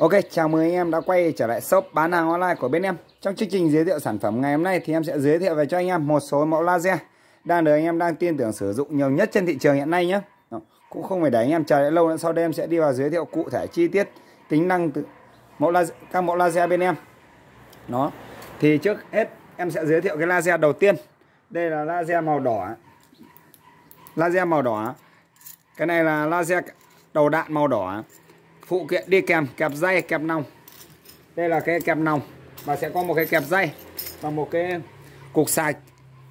Ok, chào mừng anh em đã quay trở lại shop bán hàng online của bên em. Trong chương trình giới thiệu sản phẩm ngày hôm nay thì em sẽ giới thiệu về cho anh em một số mẫu laser đang được anh em đang tin tưởng sử dụng nhiều nhất trên thị trường hiện nay nhé. Cũng không phải để anh em chờ đợi lâu nữa, sau đây em sẽ đi vào giới thiệu cụ thể chi tiết tính năng từ mẫu laser, các mẫu laser bên em. Đó. Thì trước hết em sẽ giới thiệu cái laser đầu tiên. Đây là laser màu đỏ. Laser màu đỏ. Cái này là laser đầu đạn màu đỏ phụ kiện đi kèm kẹp dây kẹp nòng đây là cái kẹp nòng và sẽ có một cái kẹp dây và một cái cục sạc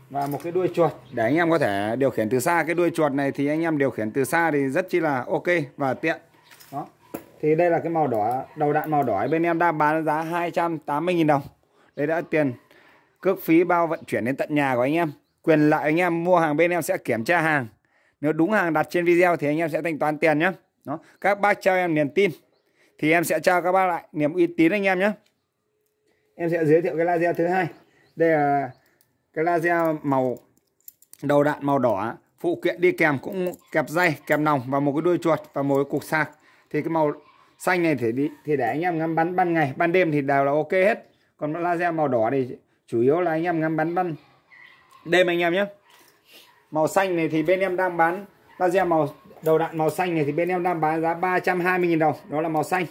và một cái đuôi chuột để anh em có thể điều khiển từ xa cái đuôi chuột này thì anh em điều khiển từ xa thì rất chi là ok và tiện đó thì đây là cái màu đỏ đầu đạn màu đỏ bên em đang bán giá 280.000 đồng đây đã tiền cước phí bao vận chuyển đến tận nhà của anh em quyền lợi anh em mua hàng bên em sẽ kiểm tra hàng nếu đúng hàng đặt trên video thì anh em sẽ thanh toán tiền nhé đó các bác cho em niềm tin thì em sẽ cho các bác lại niềm uy tín anh em nhé em sẽ giới thiệu cái laser thứ hai đây là cái laser màu đầu đạn màu đỏ phụ kiện đi kèm cũng kẹp dây kẹp nòng và một cái đuôi chuột và một cái cục sạc thì cái màu xanh này thì đi thì để anh em ngắm bắn ban ngày ban đêm thì đều là ok hết còn laser màu đỏ thì chủ yếu là anh em ngắm bắn ban đêm anh em nhé màu xanh này thì bên em đang bán laser màu đầu đạn màu xanh này thì bên em đang bán giá 320.000 đồng đó là màu xanh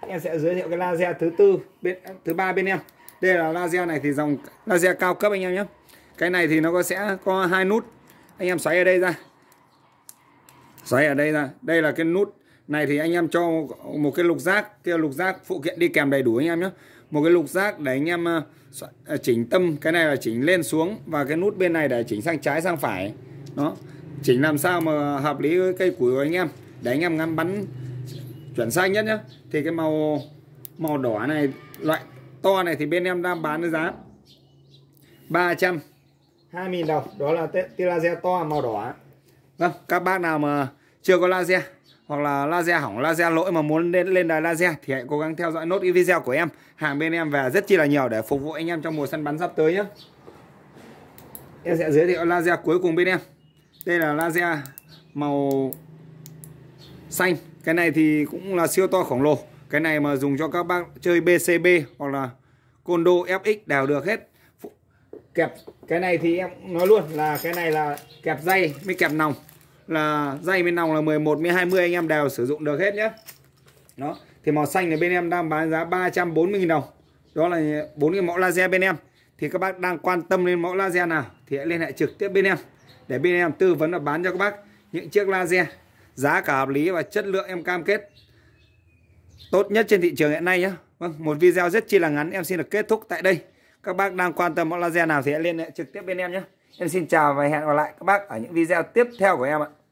em sẽ giới thiệu cái laser thứ tư bên thứ ba bên em đây là laser này thì dòng laser cao cấp anh em nhé cái này thì nó có sẽ có hai nút anh em xoáy ở đây ra xoáy ở đây ra đây là cái nút này thì anh em cho một cái lục giác kia lục giác phụ kiện đi kèm đầy đủ anh em nhé một cái lục giác để anh em ờ, ờ, chỉnh tâm cái này là chỉnh lên xuống và cái nút bên này để chỉnh sang trái sang phải đó chỉnh làm sao mà hợp lý với cây củi của anh em để anh em ngắm bắn chuẩn xác nhất nhá thì cái màu màu đỏ này loại to này thì bên em đang bán với giá 300 2.000 đồng đó là tia laser to màu đỏ vâng các bác nào mà chưa có laser hoặc là laser hỏng laser lỗi mà muốn lên lên đài laser thì hãy cố gắng theo dõi nốt cái video của em hàng bên em về rất chi là nhiều để phục vụ anh em trong mùa săn bắn sắp tới nhé em sẽ giới thiệu laser cuối cùng bên em đây là laser màu xanh cái này thì cũng là siêu to khổng lồ cái này mà dùng cho các bác chơi BCB hoặc là condo FX đều được hết kẹp cái này thì em nói luôn là cái này là kẹp dây mới kẹp nòng là dây bên nòng là 11 với 20 anh em đều sử dụng được hết nhé đó thì màu xanh này bên em đang bán giá 340.000 đồng đó là bốn cái mẫu laser bên em thì các bác đang quan tâm lên mẫu laser nào thì hãy liên hệ trực tiếp bên em để bên em tư vấn và bán cho các bác những chiếc laser giá cả hợp lý và chất lượng em cam kết tốt nhất trên thị trường hiện nay nhé vâng một video rất chi là ngắn em xin được kết thúc tại đây các bác đang quan tâm mẫu laser nào thì hãy liên hệ trực tiếp bên em nhé em xin chào và hẹn gặp lại các bác ở những video tiếp theo của em ạ